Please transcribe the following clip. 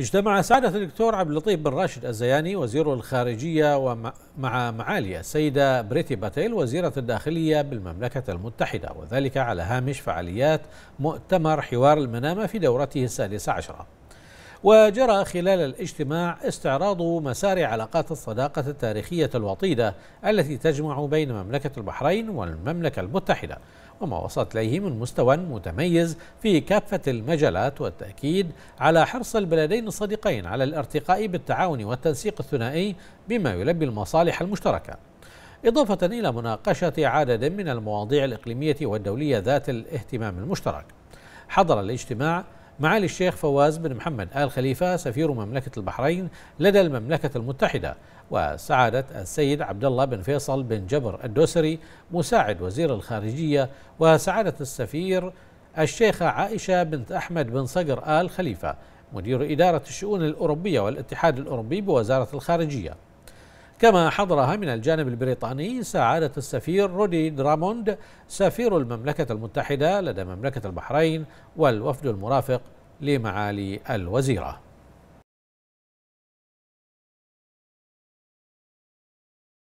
اجتمع سعادة الدكتور عبد اللطيف بن راشد الزياني وزير الخارجية ومع معالي السيدة بريتي باتيل وزيرة الداخلية بالمملكة المتحدة وذلك على هامش فعاليات مؤتمر حوار المنامة في دورته السادسة عشرة وجرى خلال الاجتماع استعراض مسار علاقات الصداقة التاريخية الوطيدة التي تجمع بين مملكة البحرين والمملكة المتحدة وما وصلت إليه من مستوى متميز في كافة المجالات والتأكيد على حرص البلدين الصديقين على الارتقاء بالتعاون والتنسيق الثنائي بما يلبي المصالح المشتركة إضافة إلى مناقشة عدد من المواضيع الإقليمية والدولية ذات الاهتمام المشترك حضر الاجتماع معالي الشيخ فواز بن محمد آل خليفة سفير مملكة البحرين لدى المملكة المتحدة وسعادة السيد عبد الله بن فيصل بن جبر الدوسري مساعد وزير الخارجية وسعادة السفير الشيخة عائشة بنت أحمد بن صقر آل خليفة مدير إدارة الشؤون الأوروبية والاتحاد الأوروبي بوزارة الخارجية كما حضرها من الجانب البريطاني سعادة السفير رودي دراموند سفير المملكة المتحدة لدى مملكة البحرين والوفد المرافق لمعالي الوزيره